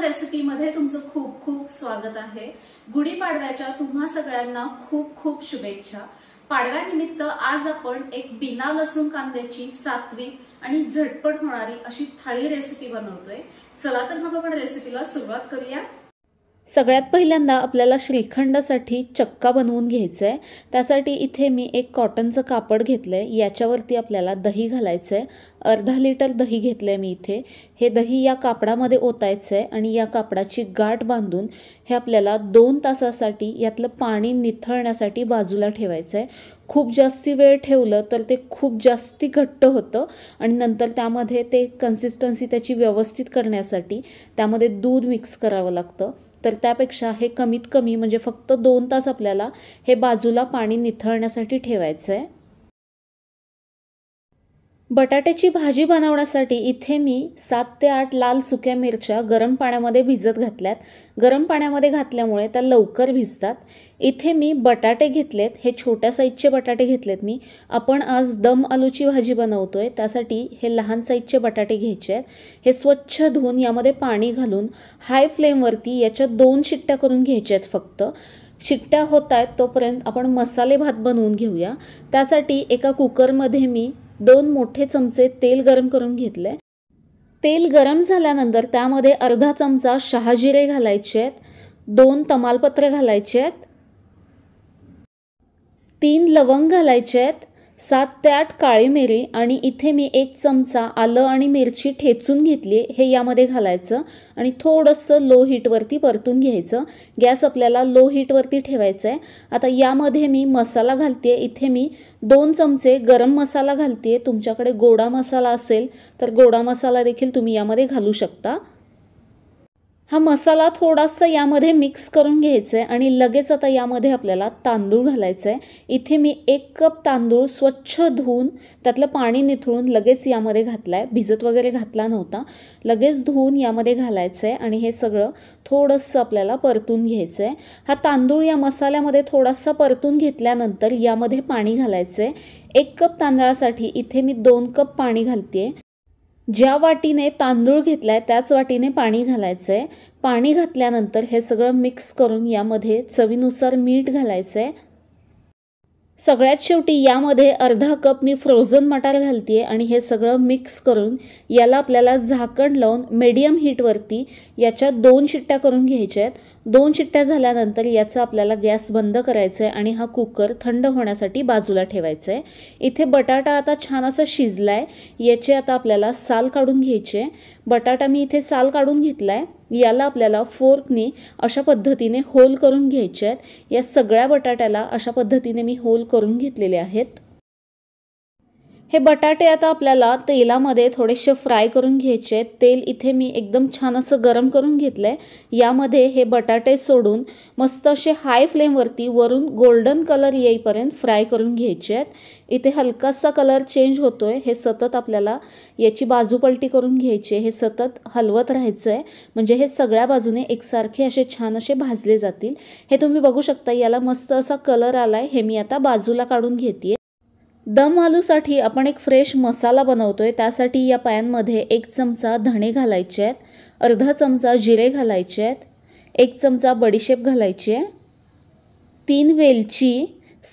recipe मध्ये तुमचं खूप खूप स्वागत आहे पाडव्याच्या तुम्हा सगळ्यांना खूप खूप शुभेच्छा पाडव्यानिमित्त आज आपण एक बिना लसूण कांद्याची सात्विक आणि झटपट होणारी अशी थाळी रेसिपी बनवतोय चला तर मग आपण रेसिपीला सुरुवात करूया सगळ्यात पहिल्यांदा आपल्याला श्रीखंडासाठी चक्का बनवून घ्यायचं आहे त्यासाठी इथे मी एक कॉटनचं कापड घेतलं आहे याच्यावरती आपल्याला दही घालायचं आहे अर्धा लिटर दही घेतलं आहे मी इथे हे दही या कापडामध्ये ओतायचं आहे आणि या कापडाची गाठ बांधून हे आपल्याला दोन तासासाठी यातलं पाणी निथळण्यासाठी बाजूला ठेवायचं आहे खूप जास्ती वेळ ठेवलं तर ते खूप जास्ती घट्ट होतं आणि नंतर त्यामध्ये ते कन्सिस्टन्सी त्याची व्यवस्थित करण्यासाठी त्यामध्ये दूध मिक्स करावं लागतं तर त्यापेक्षा हे कमीत कमी म्हणजे फक्त दोन तास आपल्याला हे बाजूला पाणी निथळण्यासाठी ठेवायचं आहे बटाट्याची भाजी बनवण्यासाठी इथे मी सात ते आठ लाल सुक्या मिरच्या गरम पाण्यामध्ये भिजत घातल्यात गरम पाण्यामध्ये घातल्यामुळे त्या लवकर भिजतात इथे मी बटाटे घेतलेत हे छोट्या साईजचे बटाटे घेतलेत मी आपण आज दम आलूची भाजी बनवतो आहे त्यासाठी हे लहान साईजचे बटाटे घ्यायचे आहेत हे स्वच्छ धुवून यामध्ये पाणी घालून हाय फ्लेमवरती याच्या दोन शिट्ट्या करून घ्यायच्या आहेत फक्त शिट्ट्या होत आहेत तोपर्यंत आपण मसाले भात बनवून घेऊया त्यासाठी एका कुकरमध्ये मी दोन मोठे चमचे तेल गरम करून घेतले तेल गरम झाल्यानंतर त्यामध्ये अर्धा चमचा शहाजिरे घालायचे आहेत दोन तमालपत्र घालायचे आहेत तीन लवंग घालायचे आहेत सात ते आठ काळी मिरी आणि इथे मी एक चमचा आलं आणि मिरची ठेचून घेतली हे यामध्ये घालायचं आणि थोडंसं लो हीटवरती परतून घ्यायचं गॅस आपल्याला लो हीटवरती ठेवायचं आहे आता यामध्ये मी मसाला घालते इथे मी दोन चमचे गरम मसाला घालते तुमच्याकडे गोडा मसाला असेल तर गोडा मसाला देखील तुम्ही यामध्ये घालू शकता हा मसाला थोडासा यामध्ये मिक्स करून घ्यायचा आहे आणि लगेच आता यामध्ये आपल्याला तांदूळ घालायचं आहे इथे मी एक कप तांदूळ स्वच्छ धुवून त्यातलं पाणी निथळून लगेच यामध्ये घातला आहे भिजत वगैरे घातला नव्हता लगेच धुवून यामध्ये घालायचं आहे आणि हे सगळं थोडंसं आपल्याला परतून घ्यायचं आहे हा तांदूळ या मसाल्यामध्ये थोडासा परतून घेतल्यानंतर यामध्ये पाणी घालायचं आहे एक कप तांदळासाठी इथे मी दोन कप पाणी घालते ज्या वाटीने तांदूळ घेतला आहे त्याच वाटीने पाणी घालायचं आहे पाणी घातल्यानंतर हे सगळं मिक्स करून यामध्ये चवीनुसार मीठ घालायचं आहे सगळ्यात शेवटी यामध्ये अर्धा कप मी फ्रोझन मटार घालते आणि हे सगळं मिक्स करून याला आपल्याला झाकण लावून मीडियम हीटवरती याच्या दोन शिट्ट्या करून घ्यायच्या आहेत दोन शिट्ट्या झाल्यानंतर याचा आपल्याला गॅस बंद करायचा आहे आणि हा कुकर थंड होण्यासाठी बाजूला ठेवायचा आहे इथे बटाटा आता छान असा शिजला आहे याचे आता आपल्याला साल काढून घ्यायचे आहे बटाटा मी इथे साल काढून घेतला आहे याला आपल्याला फोर्कने अशा पद्धतीने होल करून घ्यायचे आहेत या सगळ्या बटाट्याला अशा पद्धतीने मी होल करून घेतलेले आहेत हे बटाटे आता आपल्याला तेलामध्ये थोडेसे फ्राय करून घ्यायचे तेल इथे मी एकदम छान असं गरम करून घेतलं आहे यामध्ये हे बटाटे सोडून मस्त असे हाय फ्लेमवरती वरून गोल्डन कलर येईपर्यंत फ्राय करून घ्यायचे आहेत इथे हलकासा कलर चेंज होतोय हे सतत आपल्याला याची बाजूपलटी करून घ्यायची हे सतत हलवत राहायचं आहे म्हणजे हे सगळ्या बाजूने एकसारखे असे छान असे भाजले जातील हे तुम्ही बघू शकता याला मस्त असा कलर आला आहे हे मी आता बाजूला काढून घेते दम आलूसाठी आपण एक फ्रेश मसाला बनवतो आहे त्यासाठी या पॅनमध्ये एक चमचा धणे घालायचे आहेत अर्धा चमचा जिरे घालायचे आहेत एक चमचा बडीशेप घालायची आहे तीन वेलची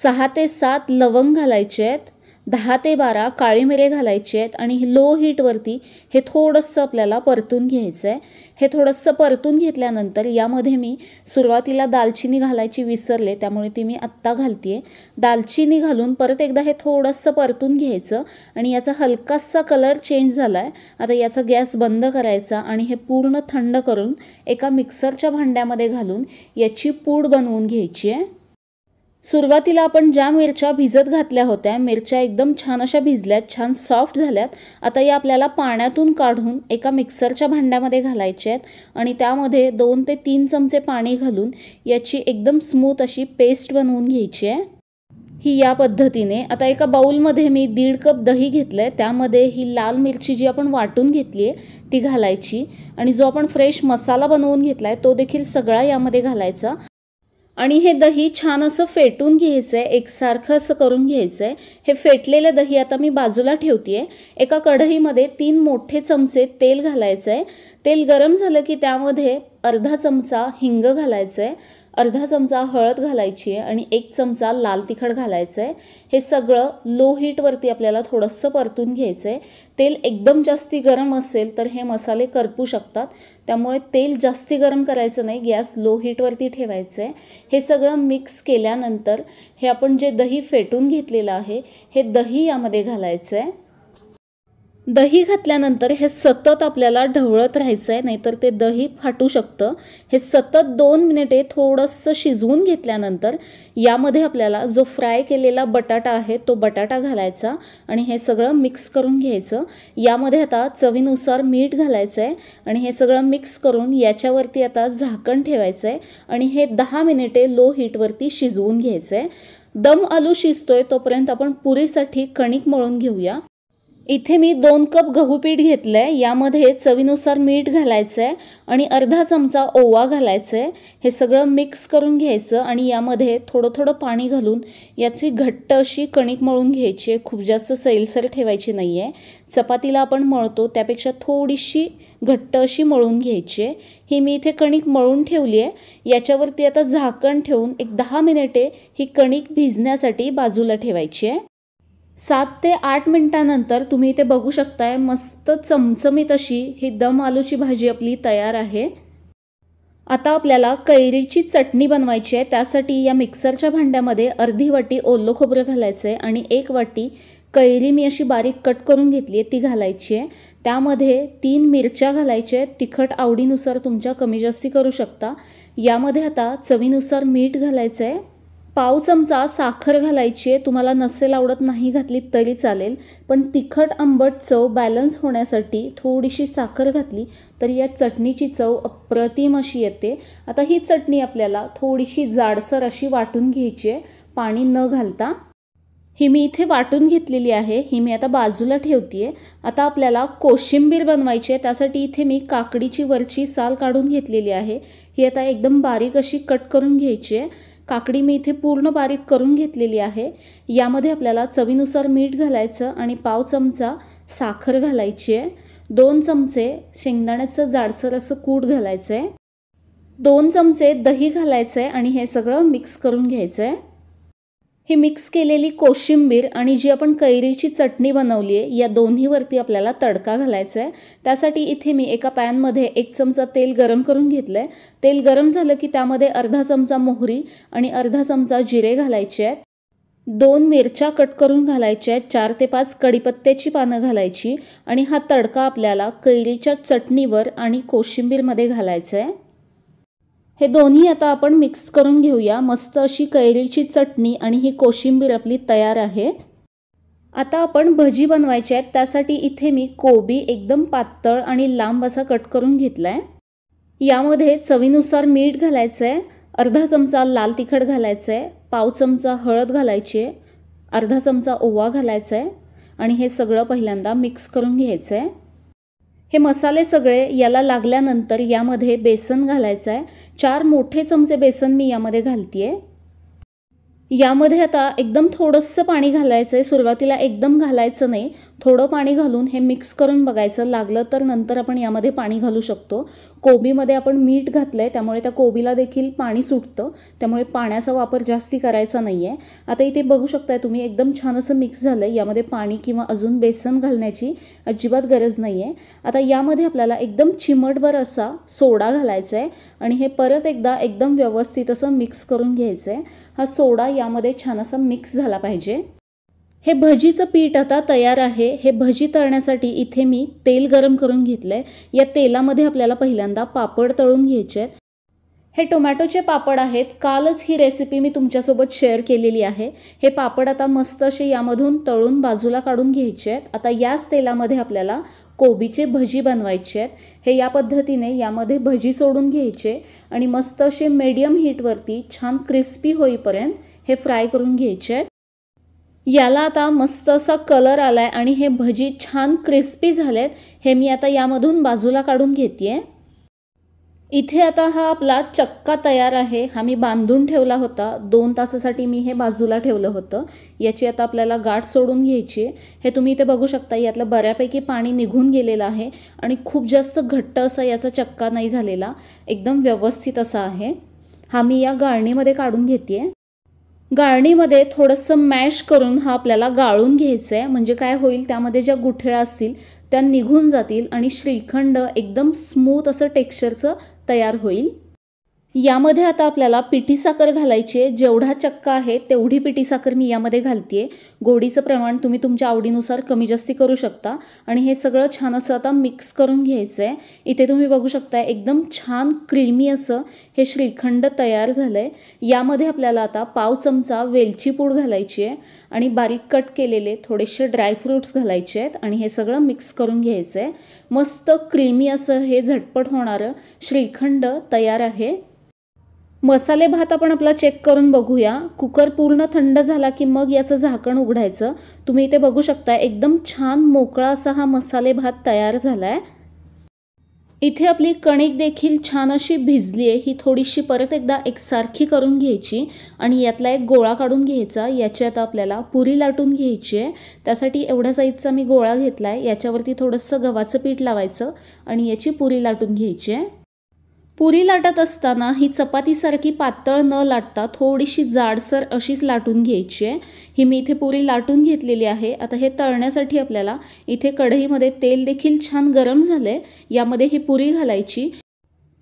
सहा ते सात लवंग घालायचे आहेत दहा ते बारा काळी मिरे घालायची आहेत आणि लो हीटवरती हे थोडंसं आपल्याला परतून घ्यायचं आहे हे थोडंसं परतून घेतल्यानंतर यामध्ये मी सुरुवातीला दालचिनी घालायची विसरले त्यामुळे ती मी आत्ता घालते आहे दालचिनी घालून परत एकदा हे थोडंसं परतून घ्यायचं आणि याचा हलकासा कलर चेंज झाला आहे आता याचा गॅस बंद करायचा आणि हे पूर्ण थंड करून एका मिक्सरच्या भांड्यामध्ये घालून याची पूड बनवून घ्यायची आहे सुरुवातीला आपण ज्या मिरच्या भिजत घातल्या होत्या मिरच्या एकदम छान अशा भिजल्यात छान सॉफ्ट झाल्यात आता या आपल्याला पाण्यातून काढून एका मिक्सरच्या भांड्यामध्ये घालायच्या आहेत आणि त्यामध्ये दोन ते तीन चमचे पाणी घालून याची एकदम स्मूथ अशी पेस्ट बनवून घ्यायची आहे ही या पद्धतीने आता एका बाऊलमध्ये मी दीड कप दही घेतलं आहे त्यामध्ये ही लाल मिरची जी आपण वाटून घेतली आहे ती घालायची आणि जो आपण फ्रेश मसाला बनवून घेतला आहे तो देखील सगळा यामध्ये घालायचा आणि हे दही छान असं फेटून घ्यायचं आहे एकसारखं असं करून घ्यायचं आहे हे फेटलेलं दही आता मी बाजूला ठेवते एका कढईमध्ये तीन मोठे चमचे तेल घालायचं तेल गरम झालं की त्यामध्ये अर्धा चमचा हिंग घालायचं आहे अर्धा चमचा हळद घालायची आहे आणि एक चमचा लाल तिखट घालायचं आहे हे सगळं लो हीटवरती आपल्याला थोडंसं परतून घ्यायचं आहे तेल एकदम जास्ती गरम असेल तर हे मसाले करपू शकतात त्यामुळे तेल जास्ती गरम करायचं नाही गॅस लो हीटवरती ठेवायचं आहे हे सगळं मिक्स केल्यानंतर हे आपण जे दही फेटून घेतलेलं आहे हे दही यामध्ये घालायचं आहे दही घातल्यानंतर हे सतत आपल्याला ढवळत राहायचं आहे नाहीतर ते दही फाटू शकतं हे सतत दोन मिनिटे थोडंसं शिजवून घेतल्यानंतर यामध्ये आपल्याला जो फ्राय केलेला बटाटा आहे तो बटाटा घालायचा आणि हे सगळं मिक्स करून घ्यायचं यामध्ये आता चवीनुसार मीठ घालायचं आहे आणि हे सगळं मिक्स करून याच्यावरती आता झाकण ठेवायचं आहे आणि हे दहा मिनिटे लो हीटवरती शिजवून घ्यायचं आहे दम आलू शिजतोय तोपर्यंत आपण पुरीसाठी कणिक मळून घेऊया इथे मी दोन कप गहू पीठ घेतलं आहे यामध्ये चवीनुसार मीठ घालायचं आहे आणि अर्धा चमचा ओवा घालायचं आहे हे सगळं मिक्स करून घ्यायचं आणि यामध्ये थोडं थोडं पाणी घालून याची घट्ट अशी कणिक मळून घ्यायची आहे खूप जास्त सैलसर ठेवायची नाही आहे चपातीला आपण मळतो त्यापेक्षा थोडीशी घट्ट अशी मळून घ्यायची आहे ही मी इथे कणिक मळून ठेवली आहे याच्यावरती आता झाकण ठेवून एक दहा मिनिटे ही कणिक भिजण्यासाठी बाजूला ठेवायची आहे सात ते आठ मिनटानंतर तुम्ही इथे बघू शकताय मस्त चमचमीत अशी ही दम आलूची भाजी आपली तयार आहे आता आपल्याला कैरीची चटणी बनवायची आहे त्यासाठी या मिक्सरच्या भांड्यामध्ये अर्धी वाटी ओलं खोबरं घालायचं आहे आणि एक वाटी कैरी मी अशी बारीक कट करून घेतली आहे ती घालायची आहे त्यामध्ये तीन मिरच्या घालायच्या आहेत तिखट आवडीनुसार तुमच्या कमी जास्ती करू शकता यामध्ये आता चवीनुसार मीठ घालायचं आहे पाव चमचा साखर घालायची आहे तुम्हाला नसेल आवडत नाही घातली तरी चालेल पण तिखट आंबट चव बॅलन्स होण्यासाठी थोडीशी साखर घातली तर या चटणीची चव अप्रतिम अशी येते आता ही चटणी आपल्याला थोडीशी जाडसर अशी वाटून घ्यायची आहे पाणी न घालता ही मी इथे वाटून घेतलेली आहे ही मी आता बाजूला ठेवते आहे आता आपल्याला कोशिंबीर बनवायची आहे त्यासाठी इथे मी काकडीची वरची साल काढून घेतलेली आहे ही आता एकदम बारीक अशी कट करून घ्यायची आहे काकडी मी इथे पूर्ण बारीक करून घेतलेली आहे यामध्ये आपल्याला चवीनुसार मीठ घालायचं आणि पाव चमचा साखर घालायची आहे दोन चमचे शेंगदाण्याचं जाडसर असं कूट घालायचं आहे दोन चमचे दही घालायचं आहे आणि हे सगळं मिक्स करून घ्यायचं आहे ही मिक्स केलेली कोशिंबीर आणि जी आपण कैरीची चटणी बनवली आहे या दोन्हीवरती आपल्याला तडका घालायचा आहे त्यासाठी इथे मी एका पॅनमध्ये एक चमचा तेल गरम करून घेतलं आहे तेल गरम झालं की त्यामध्ये अर्धा चमचा मोहरी आणि अर्धा चमचा जिरे घालायचे आहेत दोन मिरच्या कट करून घालायच्या आहेत चार ते पाच कडीपत्त्याची पानं घालायची आणि हा तडका आपल्याला कैरीच्या चटणीवर आणि कोशिंबीरमध्ये घालायचा आहे हे दोन्ही आता आपण मिक्स करून घेऊया मस्त अशी कैरीची चटणी आणि ही कोशिंबीर आपली तयार आहे आता आपण भजी बनवायची आहेत त्यासाठी इथे मी कोबी एकदम पातळ आणि लांब असा कट करून घेतला आहे यामध्ये चवीनुसार मीठ घालायचं आहे अर्धा चमचा लाल तिखट घालायचं आहे पाव चमचा हळद घालायची आहे अर्धा चमचा ओवा घालायचा आहे आणि हे सगळं पहिल्यांदा मिक्स करून घ्यायचं आहे हे मसाले सगळे याला लागल्यानंतर यामध्ये बेसन घालायचं आहे चार मोठे चमचे बेसन मी यामध्ये घालती आहे यामध्ये आता एकदम थोडंसं पाणी घालायचं आहे सुरुवातीला एकदम घालायचं नाही थोडं पाणी घालून हे मिक्स करून बघायचं लागलं तर नंतर आपण यामध्ये पाणी घालू शकतो कोबीमध्ये आपण मीठ घातलं आहे त्यामुळे त्या कोबीला देखील पाणी सुटतं त्यामुळे पाण्याचा वापर जास्ती करायचा नाही आहे आता इथे बघू शकताय तुम्ही एकदम छान असं मिक्स झालं आहे यामध्ये पाणी किंवा अजून बेसन घालण्याची अजिबात गरज नाही आहे आता यामध्ये आपल्याला एकदम चिमटभर असा सोडा घालायचा आहे आणि हे परत एकदा एकदम व्यवस्थित असं मिक्स करून घ्यायचं आहे हा सोडा यामध्ये छान असा मिक्स झाला पाहिजे हे भजीचं पीठ आता तयार आहे हे भजी तळण्यासाठी इथे मी तेल गरम करून घेतलं आहे या तेलामध्ये आपल्याला पहिल्यांदा पापड तळून घ्यायचे आहेत हे टोमॅटोचे पापड आहेत कालच ही रेसिपी मी तुमच्यासोबत शेअर केलेली आहे हे पापड आता मस्त असे यामधून तळून बाजूला काढून घ्यायचे आहेत आता याच तेलामध्ये आपल्याला कोबीचे भजी बनवायचे आहेत हे या पद्धतीने यामध्ये भजी सोडून घ्यायचे आणि मस्त असे मीडियम हीटवरती छान क्रिस्पी होईपर्यंत हे फ्राय करून घ्यायचे आहेत याला आता मस्त असा कलर आला आहे आणि हे भजी छान क्रिस्पी झालेत हे मी आता यामधून बाजूला काढून घेते आहे इथे आता हा आपला चक्का तयार आहे हा मी बांधून ठेवला होता दोन तासासाठी मी हे बाजूला ठेवलं होतं याची आता आपल्याला गाठ सोडून घ्यायची हे तुम्ही इथे बघू शकता यातलं बऱ्यापैकी पाणी निघून गेलेलं आहे आणि खूप जास्त घट्ट असा याचा चक्का नाही झालेला एकदम व्यवस्थित असा आहे हा मी या गाळणीमध्ये काढून घेते गाळणीमध्ये थोडंसं मॅश करून हा आपल्याला गाळून घ्यायचं आहे म्हणजे काय होईल त्यामध्ये ज्या गुठळ्या असतील त्या निघून जातील आणि श्रीखंड एकदम स्मूथ असं टेक्स्चरचं तयार होईल यामध्ये आता आपल्याला पिठी साखर घालायची आहे जेवढा चक्का आहे तेवढी पिठी साखर मी यामध्ये घालते गोडीचं प्रमाण तुम्ही तुमच्या आवडीनुसार कमी जास्ती करू शकता आणि हे सगळं छान असं आता मिक्स करून घ्यायचं आहे इथे तुम्ही बघू शकता एकदम छान क्रीमी असं हे श्रीखंड तयार झालं आहे यामध्ये आपल्याला आता पाव चमचा वेलची पूड घालायची आहे आणि बारीक कट केलेले थोडेसे ड्रायफ्रूट्स घालायचे आहेत आणि हे सगळं मिक्स करून घ्यायचं आहे मस्त क्रीमी असं हे झटपट होणारं श्रीखंड तयार आहे मसाले भात आपण आपला चेक करून बघूया कुकर पूर्ण थंड झाला की मग याचं झाकण उघडायचं तुम्ही इथे बघू शकता एकदम छान मोकळा असा हा मसाले भात तयार झाला आहे इथे आपली कणिक देखील छान अशी भिजली आहे ही थोडीशी परत एकदा एकसारखी करून घ्यायची आणि यातला एक गोळा काढून घ्यायचा याची आता आपल्याला पुरी लाटून घ्यायची आहे त्यासाठी एवढ्या साईजचा मी गोळा घेतला आहे याच्यावरती थोडंसं गव्हाचं पीठ लावायचं आणि याची पुरी लाटून घ्यायची आहे पुरी लाटत असताना ही चपातीसारखी पातळ न लाटता थोडीशी जाडसर अशीच लाटून घ्यायची आहे ही मी इथे पुरी लाटून घेतलेली आहे आता हे तळण्यासाठी आपल्याला इथे कढईमध्ये तेल देखील छान गरम झालं आहे यामध्ये ही पुरी घालायची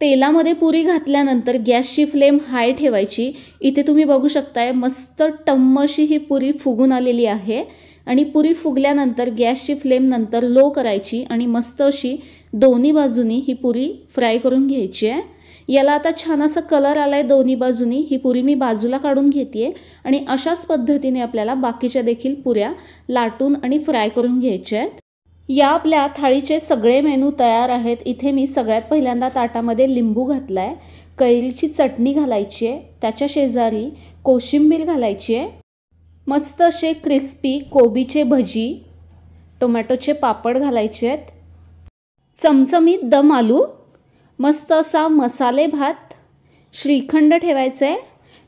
तेलामध्ये पुरी घातल्यानंतर गॅसची फ्लेम हाय ठेवायची इथे तुम्ही बघू शकताय मस्त टम्मशी ही पुरी फुगून आलेली आहे आणि पुरी फुगल्यानंतर गॅसची फ्लेम नंतर लो करायची आणि मस्त अशी दोन्ही बाजूनी ही पुरी फ्राय करून घ्यायची आहे याला आता छान असा कलर आला आहे दोन्ही बाजूनी ही पुरी मी बाजूला काढून घेते आणि अशाच पद्धतीने आपल्याला बाकीच्या देखील पुऱ्या लाटून आणि फ्राय करून घ्यायच्या आहेत या आपल्या थाळीचे सगळे मेनू तयार आहेत इथे मी सगळ्यात पहिल्यांदा ताटामध्ये लिंबू घातला आहे कैरीची चटणी घालायची आहे त्याच्या शेजारी कोशिंबीर घालायची आहे मस्त असे क्रिस्पी कोबीचे भजी टोमॅटोचे पापड घालायचे आहेत चमचमीत दम आलू मस्त असा मसाले भात श्रीखंड ठेवायचं आहे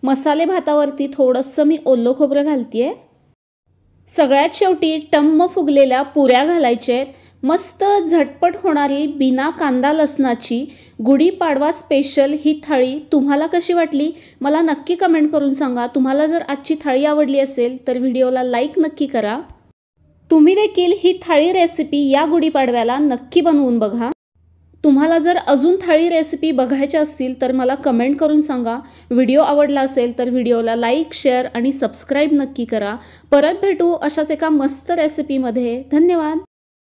मसाले भातावरती थोडंसं मी ओलं खोबरं घालते आहे सगळ्यात शेवटी टम्म फुगलेल्या पुऱ्या घालायच्या आहेत मस्त झटपट होणारी बिना कांदा लसणाची गुढीपाडवा स्पेशल ही थाळी तुम्हाला कशी वाटली मला नक्की कमेंट करून सांगा तुम्हाला जर आजची थाळी आवडली असेल तर व्हिडिओला लाईक नक्की करा तुम्ही देखील ही थाळी रेसिपी या गुढीपाडव्याला नक्की बनवून बघा तुम्हाला जर अजून थाळी रेसिपी बघायच्या असतील तर मला कमेंट करून सांगा व्हिडिओ आवडला असेल तर व्हिडिओला लाईक शेअर आणि सबस्क्राईब नक्की करा परत भेटू अशाच एका मस्त रेसिपीमध्ये धन्यवाद